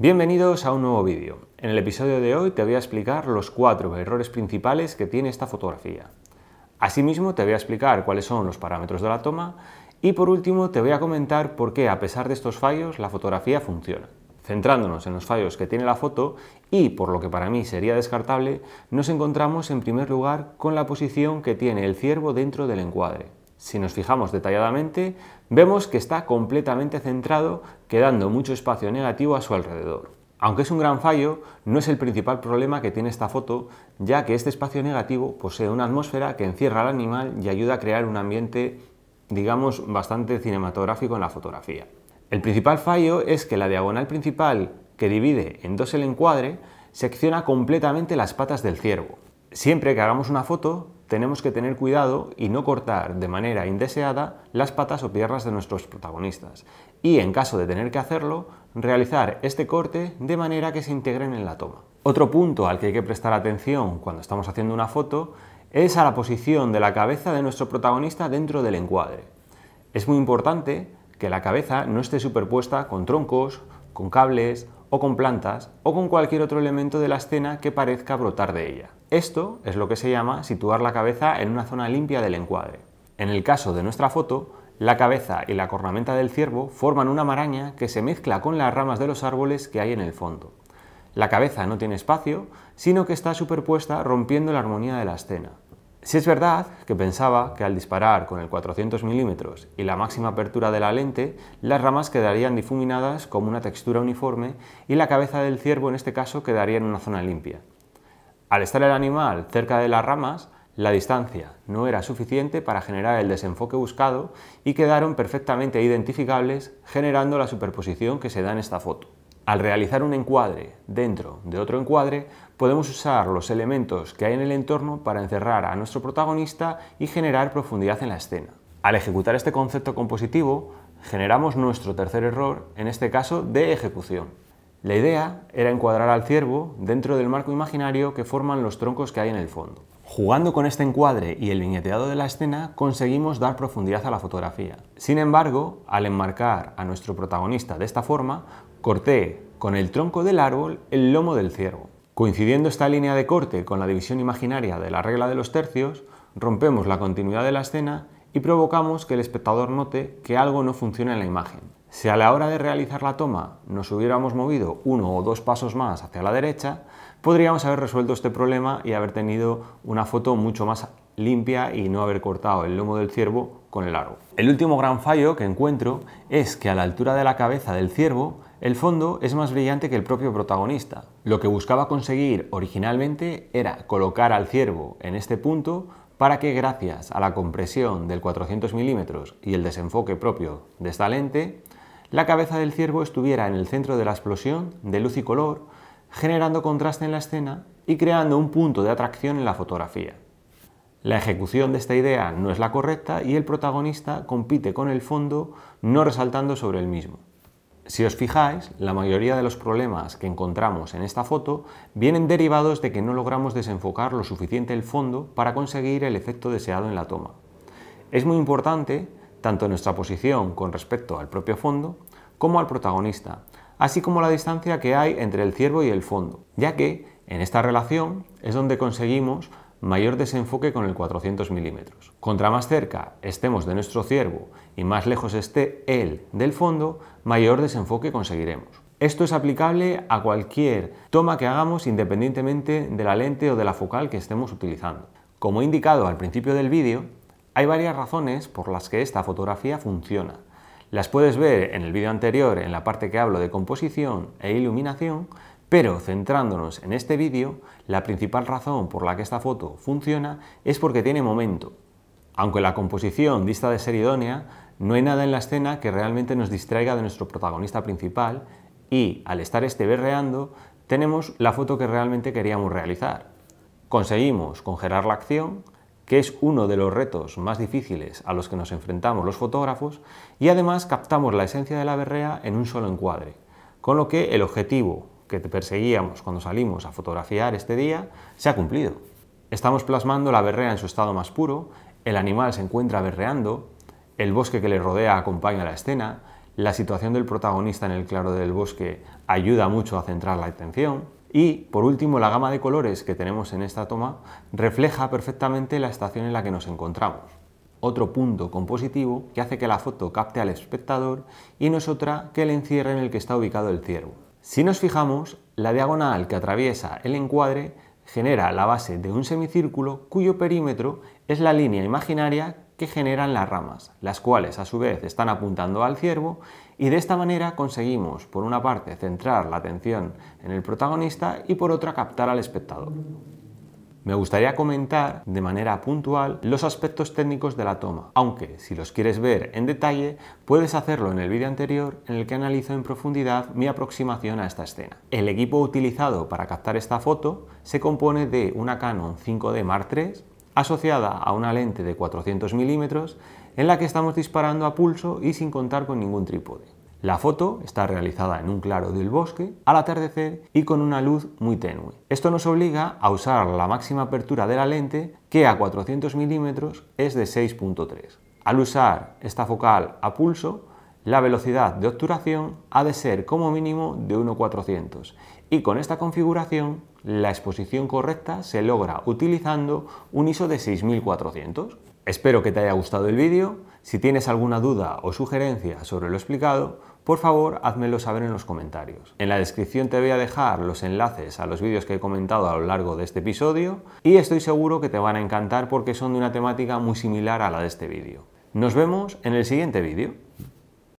Bienvenidos a un nuevo vídeo. En el episodio de hoy te voy a explicar los cuatro errores principales que tiene esta fotografía. Asimismo te voy a explicar cuáles son los parámetros de la toma y por último te voy a comentar por qué a pesar de estos fallos la fotografía funciona. Centrándonos en los fallos que tiene la foto y por lo que para mí sería descartable, nos encontramos en primer lugar con la posición que tiene el ciervo dentro del encuadre si nos fijamos detalladamente, vemos que está completamente centrado, quedando mucho espacio negativo a su alrededor. Aunque es un gran fallo, no es el principal problema que tiene esta foto, ya que este espacio negativo posee una atmósfera que encierra al animal y ayuda a crear un ambiente, digamos, bastante cinematográfico en la fotografía. El principal fallo es que la diagonal principal, que divide en dos el encuadre, secciona completamente las patas del ciervo. Siempre que hagamos una foto, tenemos que tener cuidado y no cortar de manera indeseada las patas o piernas de nuestros protagonistas. Y en caso de tener que hacerlo, realizar este corte de manera que se integren en la toma. Otro punto al que hay que prestar atención cuando estamos haciendo una foto es a la posición de la cabeza de nuestro protagonista dentro del encuadre. Es muy importante que la cabeza no esté superpuesta con troncos, con cables o con plantas o con cualquier otro elemento de la escena que parezca brotar de ella. Esto es lo que se llama situar la cabeza en una zona limpia del encuadre. En el caso de nuestra foto, la cabeza y la cornamenta del ciervo forman una maraña que se mezcla con las ramas de los árboles que hay en el fondo. La cabeza no tiene espacio, sino que está superpuesta rompiendo la armonía de la escena. Si es verdad que pensaba que al disparar con el 400 mm y la máxima apertura de la lente, las ramas quedarían difuminadas como una textura uniforme y la cabeza del ciervo en este caso quedaría en una zona limpia. Al estar el animal cerca de las ramas, la distancia no era suficiente para generar el desenfoque buscado y quedaron perfectamente identificables generando la superposición que se da en esta foto. Al realizar un encuadre dentro de otro encuadre, podemos usar los elementos que hay en el entorno para encerrar a nuestro protagonista y generar profundidad en la escena. Al ejecutar este concepto compositivo, generamos nuestro tercer error, en este caso de ejecución. La idea era encuadrar al ciervo dentro del marco imaginario que forman los troncos que hay en el fondo. Jugando con este encuadre y el viñeteado de la escena, conseguimos dar profundidad a la fotografía. Sin embargo, al enmarcar a nuestro protagonista de esta forma, corté con el tronco del árbol el lomo del ciervo. Coincidiendo esta línea de corte con la división imaginaria de la regla de los tercios, rompemos la continuidad de la escena y provocamos que el espectador note que algo no funciona en la imagen. Si a la hora de realizar la toma nos hubiéramos movido uno o dos pasos más hacia la derecha, podríamos haber resuelto este problema y haber tenido una foto mucho más limpia y no haber cortado el lomo del ciervo con el árbol. El último gran fallo que encuentro es que a la altura de la cabeza del ciervo el fondo es más brillante que el propio protagonista. Lo que buscaba conseguir originalmente era colocar al ciervo en este punto para que gracias a la compresión del 400 mm y el desenfoque propio de esta lente, la cabeza del ciervo estuviera en el centro de la explosión de luz y color, generando contraste en la escena y creando un punto de atracción en la fotografía. La ejecución de esta idea no es la correcta y el protagonista compite con el fondo no resaltando sobre el mismo. Si os fijáis, la mayoría de los problemas que encontramos en esta foto vienen derivados de que no logramos desenfocar lo suficiente el fondo para conseguir el efecto deseado en la toma. Es muy importante tanto nuestra posición con respecto al propio fondo como al protagonista, así como la distancia que hay entre el ciervo y el fondo, ya que en esta relación es donde conseguimos mayor desenfoque con el 400 milímetros. Contra más cerca estemos de nuestro ciervo y más lejos esté él del fondo, mayor desenfoque conseguiremos. Esto es aplicable a cualquier toma que hagamos independientemente de la lente o de la focal que estemos utilizando. Como indicado al principio del vídeo, hay varias razones por las que esta fotografía funciona. Las puedes ver en el vídeo anterior en la parte que hablo de composición e iluminación, pero centrándonos en este vídeo, la principal razón por la que esta foto funciona es porque tiene momento. Aunque la composición dista de ser idónea, no hay nada en la escena que realmente nos distraiga de nuestro protagonista principal y, al estar este berreando, tenemos la foto que realmente queríamos realizar. Conseguimos congelar la acción, que es uno de los retos más difíciles a los que nos enfrentamos los fotógrafos, y además captamos la esencia de la berrea en un solo encuadre, con lo que el objetivo que perseguíamos cuando salimos a fotografiar este día se ha cumplido. Estamos plasmando la berrea en su estado más puro, el animal se encuentra berreando, el bosque que le rodea acompaña la escena, la situación del protagonista en el claro del bosque ayuda mucho a centrar la atención y, por último, la gama de colores que tenemos en esta toma refleja perfectamente la estación en la que nos encontramos. Otro punto compositivo que hace que la foto capte al espectador y no es otra que el encierre en el que está ubicado el ciervo. Si nos fijamos, la diagonal que atraviesa el encuadre genera la base de un semicírculo cuyo perímetro es la línea imaginaria que generan las ramas, las cuales a su vez están apuntando al ciervo y de esta manera conseguimos por una parte centrar la atención en el protagonista y por otra captar al espectador. Me gustaría comentar de manera puntual los aspectos técnicos de la toma, aunque si los quieres ver en detalle, puedes hacerlo en el vídeo anterior en el que analizo en profundidad mi aproximación a esta escena. El equipo utilizado para captar esta foto se compone de una Canon 5D Mark III asociada a una lente de 400 mm en la que estamos disparando a pulso y sin contar con ningún trípode. La foto está realizada en un claro del bosque, al atardecer y con una luz muy tenue. Esto nos obliga a usar la máxima apertura de la lente, que a 400 milímetros es de 6.3. Al usar esta focal a pulso, la velocidad de obturación ha de ser como mínimo de 1.400 y con esta configuración la exposición correcta se logra utilizando un ISO de 6400. Espero que te haya gustado el vídeo. Si tienes alguna duda o sugerencia sobre lo explicado, por favor, házmelo saber en los comentarios. En la descripción te voy a dejar los enlaces a los vídeos que he comentado a lo largo de este episodio y estoy seguro que te van a encantar porque son de una temática muy similar a la de este vídeo. Nos vemos en el siguiente vídeo.